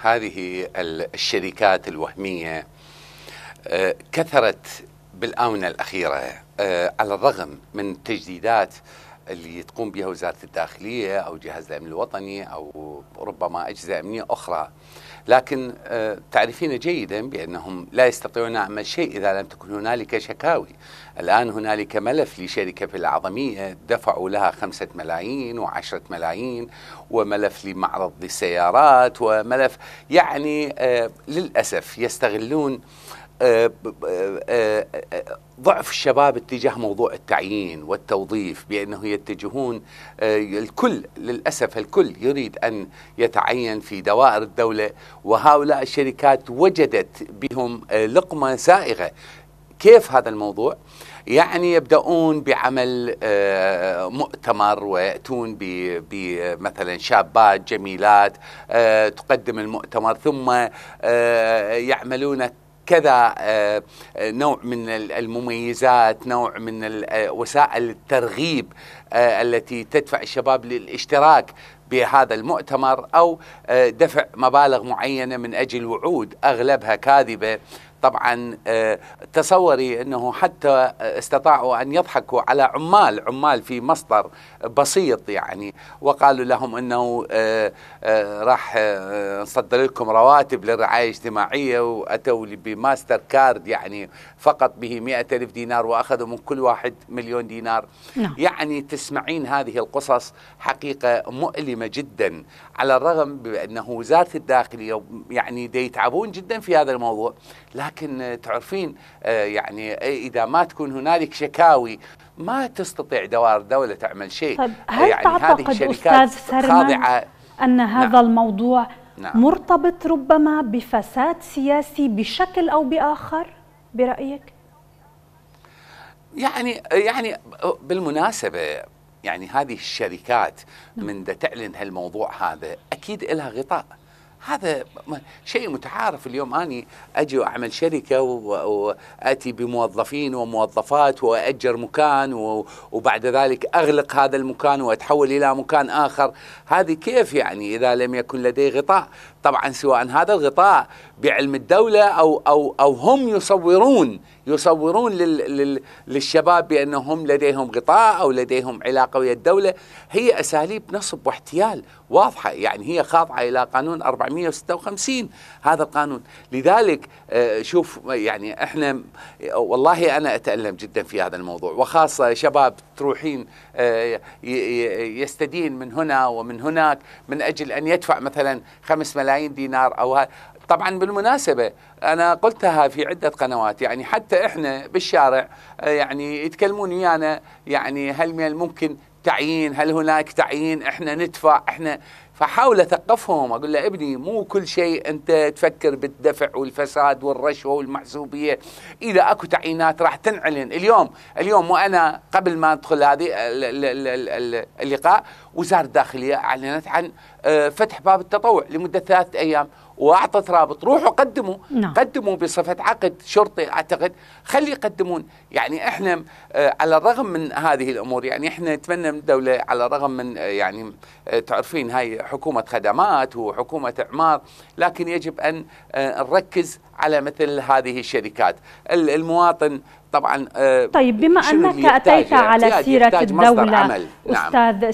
هذه الشركات الوهمية آه، كثرت بالآونة الأخيرة آه، على الرغم من تجديدات اللي تقوم بها وزارة الداخلية أو جهاز الأمن الوطني أو ربما أجهزة أمنية أخرى لكن آه، تعرفين جيدا بأنهم لا يستطيعون عمل شيء إذا لم تكن هنالك شكاوي الآن هنالك ملف لشركة في العظمية دفعوا لها خمسة ملايين وعشرة ملايين وملف لمعرض للسيارات وملف يعني آه، للأسف يستغلون آه، آه، آه، ضعف الشباب اتجاه موضوع التعيين والتوظيف بانه يتجهون الكل للاسف الكل يريد ان يتعين في دوائر الدوله وهؤلاء الشركات وجدت بهم لقمه سائغه كيف هذا الموضوع؟ يعني يبدأون بعمل مؤتمر ويأتون بمثلا شابات جميلات تقدم المؤتمر ثم يعملون كذا آه، آه، نوع من المميزات نوع من آه، وسائل الترغيب التي تدفع الشباب للاشتراك بهذا المؤتمر او دفع مبالغ معينه من اجل وعود اغلبها كاذبه طبعا آه، تصوري انه حتى استطاعوا ان يضحكوا على عمال عمال في مصدر بسيط يعني وقالوا لهم انه آه، آه، راح نصدر لكم رواتب للرعايه الاجتماعيه واتوا بماستر كارد يعني فقط به 100000 ألف دينار واخذوا من كل واحد مليون دينار نعم. يعني تسمعين هذه القصص حقيقه مؤلمه جدا على الرغم بانه وزاره الداخليه يعني يتعبون جدا في هذا الموضوع لكن لكن تعرفين آه، يعني آه، اذا ما تكون هنالك شكاوي ما تستطيع دوائر الدوله تعمل شيء طيب آه، هل يعني تعتقد هذه الشركات ان نعم. هذا نعم الموضوع نعم مرتبط ربما بفساد سياسي بشكل او باخر برايك؟ يعني يعني بالمناسبه يعني هذه الشركات نعم. من تعلن هالموضوع هذا اكيد لها غطاء هذا شيء متعارف اليوم اني اجي واعمل شركه واتي بموظفين وموظفات واجر مكان وبعد ذلك اغلق هذا المكان واتحول الى مكان اخر هذه كيف يعني اذا لم يكن لدي غطاء طبعا سواء هذا الغطاء بعلم الدولة أو, أو, أو هم يصورون يصورون لل لل للشباب بأنهم لديهم غطاء أو لديهم علاقة ويا الدولة هي أساليب نصب واحتيال واضحة يعني هي خاضعة إلى قانون 456 هذا القانون لذلك آه، شوف يعني احنا والله أنا أتألم جدا في هذا الموضوع وخاصة شباب تروحين آه، يستدين من هنا ومن هناك من أجل أن يدفع مثلا خمس ملايين دينار أو طبعا بالمناسبة أنا قلتها في عدة قنوات يعني حتى إحنا بالشارع آه، يعني يتكلمون ويانا يعني هل من الممكن تعيين هل هناك تعيين احنا ندفع احنا فحاول اثقفهم اقول له ابني مو كل شيء انت تفكر بالدفع والفساد والرشوه والمحسوبيه اذا اكو تعيينات راح تنعلن اليوم اليوم وانا قبل ما ادخل هذه اللقاء وزاره الداخليه اعلنت عن آه، فتح باب التطوع لمده ثلاثه ايام واعطت رابط روحوا قدموا نعم. قدموا بصفه عقد شرطي اعتقد خلي يقدمون يعني احنا آه، على الرغم من هذه الامور يعني احنا نتمنى من الدوله على الرغم من آه، يعني تعرفين هاي حكومه خدمات وحكومه اعمار لكن يجب ان آه، نركز على مثل هذه الشركات المواطن طبعا آه، طيب بما انك اتيت على سيره الدوله نعم. استاذ